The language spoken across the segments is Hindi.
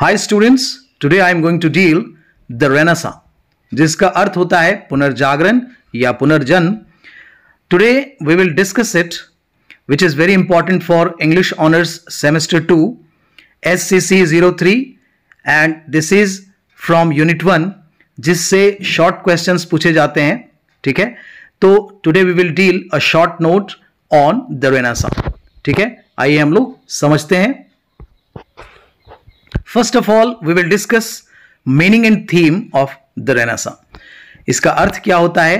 Hi students today I am going to deal the Renaissance जिसका अर्थ होता है पुनर्जागरण या पुनर्जन्म today we will discuss it which is very important for English honours semester two S C C zero three and this is from unit one जिससे शॉर्ट क्वेश्चन पूछे जाते हैं ठीक है तो today we will deal a short note on the Renaissance ठीक है आइए हम लोग समझते हैं first of all we will discuss meaning and theme of the Renaissance इसका अर्थ क्या होता है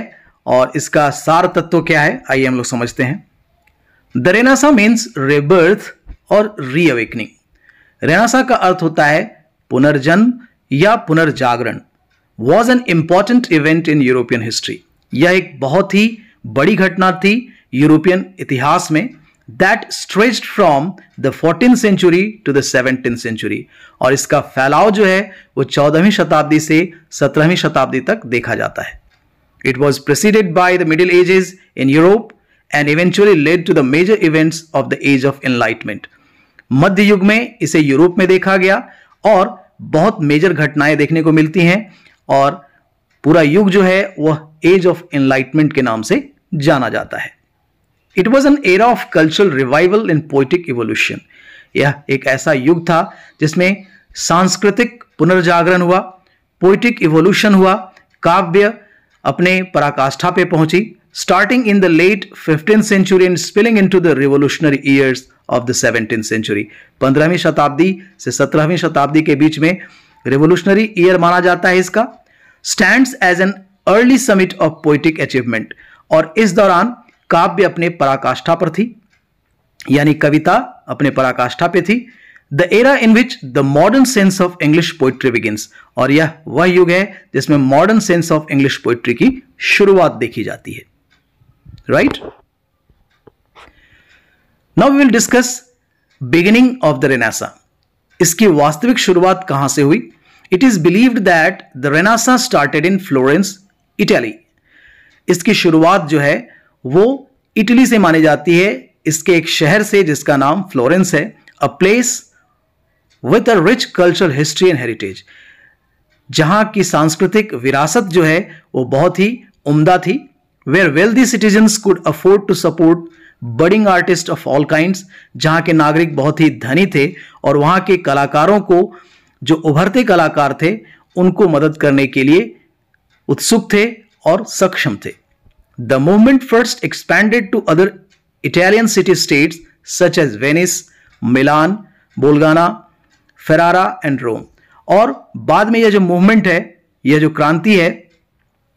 और इसका सार तत्व क्या है आइए हम लोग समझते हैं द रेनासा मीन्स रेबर्थ और रीअवेकनिंग रेनासा का अर्थ होता है पुनर्जन्म या पुनर्जागरण was an important event in European history यह एक बहुत ही बड़ी घटना थी यूरोपियन इतिहास में that stretch from the fourteen century to the seventeen century और इसका फैलाव जो है वो चौदहवीं शताब्दी से सत्रहवीं शताब्दी तक देखा जाता है it was preceded by the middle ages in Europe and eventually led to the major events of the age of enlightenment मध्य युग में इसे यूरोप में देखा गया और बहुत मेजर घटनाएं देखने को मिलती हैं और पूरा युग जो है वह एज ऑफ एनलाइटमेंट के नाम से जाना जाता है it was an era of cultural revival in poetic evolution यह एक ऐसा युग था जिसमें सांस्कृतिक पुनर्जागरण हुआ पोइटिक इवोल्यूशन हुआ काव्य अपने पराकाष्ठा पे पहुंची in the late fifteen century and spilling into the revolutionary years of the seventeen century पंद्रहवीं शताब्दी से सत्रहवीं शताब्दी के बीच में रिवोल्यूशनरी ईयर माना जाता है इसका stand as an early summit of poetic achievement और इस दौरान काव्य अपने पराकाष्ठा पर थी यानी कविता अपने पराकाष्ठा पे थी the era in which the modern sense of English poetry begins और यह वह युग है जिसमें modern sense of English poetry की शुरुआत देखी जाती है right now we will discuss beginning of the Renaissance इसकी वास्तविक शुरुआत कहां से हुई it is believed that the Renaissance started in Florence Italy इसकी शुरुआत जो है वो इटली से मानी जाती है इसके एक शहर से जिसका नाम फ्लोरेंस है a place with a rich cultural history and heritage जहाँ की सांस्कृतिक विरासत जो है वो बहुत ही उम्दा थी where wealthy citizens could afford to support budding artist of all kinds जहाँ के नागरिक बहुत ही धनी थे और वहाँ के कलाकारों को जो उभरते कलाकार थे उनको मदद करने के लिए उत्सुक थे और सक्षम थे The movement first expanded to other Italian city-states such as Venice, Milan, Bolgana, Ferrara and Rome. और बाद में यह जो movement है यह जो क्रांति है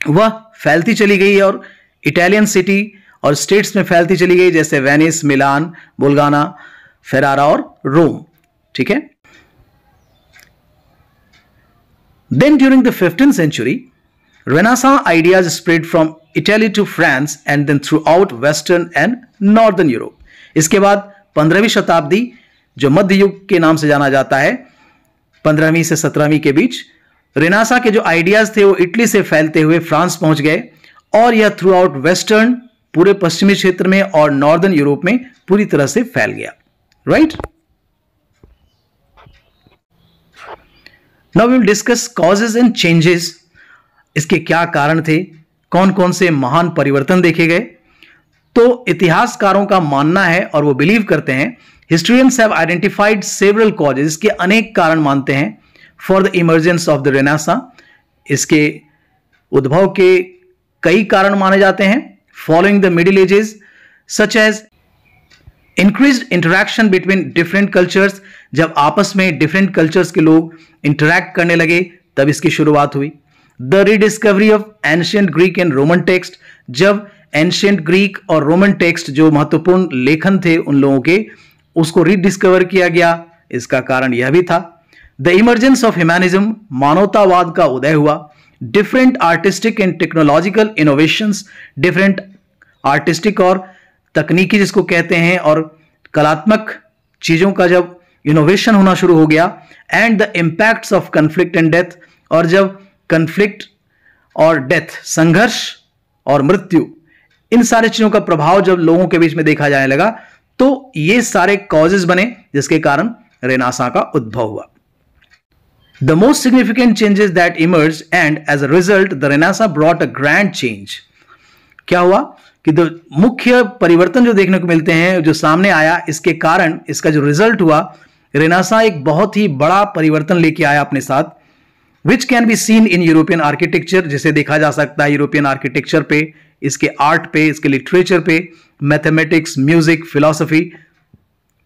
वह फैलती चली गई और Italian city और states में फैलती चली गई जैसे Venice, Milan, Bolgana, Ferrara और Rome. ठीक है then during the fifteen century Renaissance ideas spread from Italy to France and then throughout Western and Northern Europe. इसके बाद 15वीं शताब्दी जो मध्य युग के नाम से जाना जाता है 15वीं से 17वीं के बीच रेनासा के जो आइडियाज थे वो इटली से फैलते हुए फ्रांस पहुंच गए और यह थ्रू आउट वेस्टर्न पूरे पश्चिमी क्षेत्र में और नॉर्दर्न यूरोप में पूरी तरह से फैल गया right now will discuss causes and changes इसके क्या कारण थे कौन कौन से महान परिवर्तन देखे गए तो इतिहासकारों का मानना है और वो बिलीव करते हैं historians have identified several causes इसके अनेक कारण मानते हैं for the emergence of the Renaissance इसके उद्भव के कई कारण माने जाते हैं following the middle ages such as increase interaction between different cultures जब आपस में डिफरेंट कल्चर्स के लोग इंटरेक्ट करने लगे तब इसकी शुरुआत हुई the rediscovery of ancient Greek and Roman text जब एंशियंट ग्रीक और रोमन टेक्स्ट जो महत्वपूर्ण लेखन थे उन लोगों के उसको रिडिस्कवर किया गया इसका कारण यह भी था द इमर्जेंस ऑफ ह्यूमैनिज्म मानवतावाद का उदय हुआ different artistic and technological innovation different artistic और तकनीकी जिसको कहते हैं और कलात्मक चीज़ों का जब इनोवेशन होना शुरू हो गया and the impacts of conflict and death और जब कन्फ्लिक्ट और डेथ संघर्ष और मृत्यु इन सारे चीजों का प्रभाव जब लोगों के बीच में देखा जाने लगा तो ये सारे कॉजेज बने जिसके कारण रेनासा का उद्भव हुआ the most significant changes that emerge and as a result the Renaissance brought a grand change क्या हुआ कि दो मुख्य परिवर्तन जो देखने को मिलते हैं जो सामने आया इसके कारण इसका जो रिजल्ट हुआ रेनासा एक बहुत ही बड़ा परिवर्तन लेके आया अपने साथ which can be seen in European architecture जिसे देखा जा सकता है यूरोपियन आर्किटेक्चर पे इसके आर्ट पे इसके लिटरेचर पे mathematics music philosophy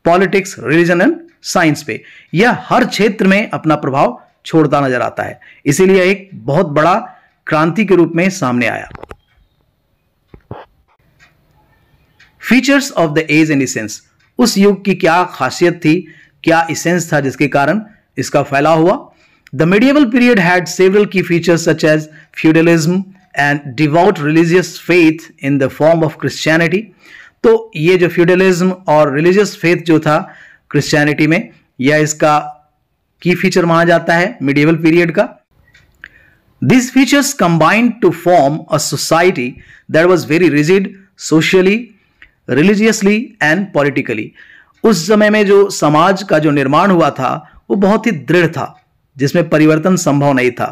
politics religion and science पे यह हर क्षेत्र में अपना प्रभाव छोड़ता नजर आता है इसीलिए एक बहुत बड़ा क्रांति के रूप में सामने आया features of the age and essence उस युग की क्या खासियत थी क्या इसेंस था जिसके कारण इसका फैलाव हुआ The medieval period had several key features such as feudalism and devout religious faith in the form of Christianity. तो ये जो feudalism और religious faith जो था christianity में या इसका की फीचर माना जाता है मिडिवल पीरियड का this features combined to form a society that was very rigid socially religiously and politically उस समय में जो समाज का जो निर्माण हुआ था वो बहुत ही दृढ़ था जिसमें परिवर्तन संभव नहीं था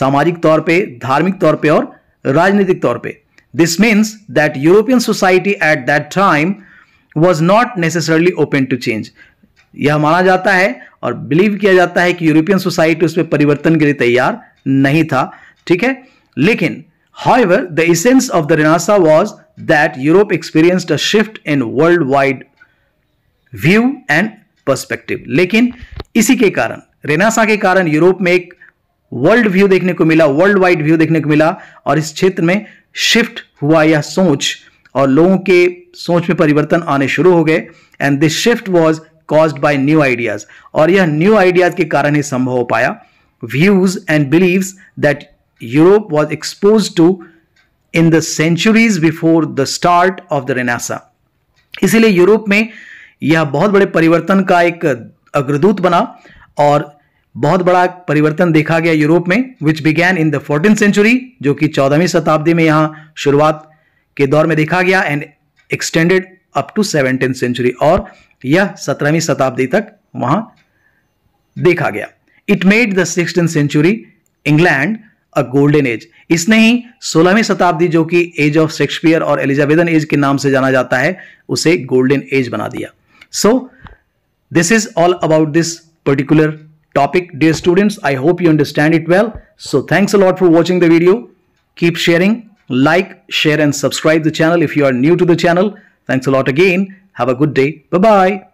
सामाजिक तौर पे धार्मिक तौर पे और राजनीतिक तौर पे this means that European society at that time was not necessarily open to change यह माना जाता है और बिलीव किया जाता है कि यूरोपियन सोसाइटी उसमें परिवर्तन के लिए तैयार नहीं था ठीक है लेकिन however the essence of the renaissance was that Europe experience a shift in world wide view and perspective लेकिन इसी के कारण रेनासा के कारण यूरोप में एक वर्ल्ड व्यू देखने को मिला वर्ल्ड वाइड व्यू देखने को मिला और इस क्षेत्र में शिफ्ट हुआ यह सोच और लोगों के सोच में परिवर्तन आने शुरू हो गए and this shift was cause by new ideas और यह न्यू आइडियाज के कारण ही संभव हो पाया views and beliefs that Europe was expose to in the centuries before the start of the renaissance इसीलिए यूरोप में यह बहुत बड़े परिवर्तन का एक अग्रदूत बना और बहुत बड़ा परिवर्तन देखा गया यूरोप में which began in the fourteen century जो कि चौदहवीं शताब्दी में यहाँ शुरुआत के दौर में देखा गया and extended up to seventeen century और यह सत्रहवीं शताब्दी तक वहां देखा गया it made the sixteen century England a golden age इसने ही सोलहवीं शताब्दी जो कि एज ऑफ शेक्सपियर और एलिजाबेदन एज के नाम से जाना जाता है उसे गोल्डन एज बना दिया so this is all about this particular topic dear students i hope you understand it well so thanks a lot for watching the video keep sharing like share and subscribe the channel if you are new to the channel thanks a lot again have a good day bye bye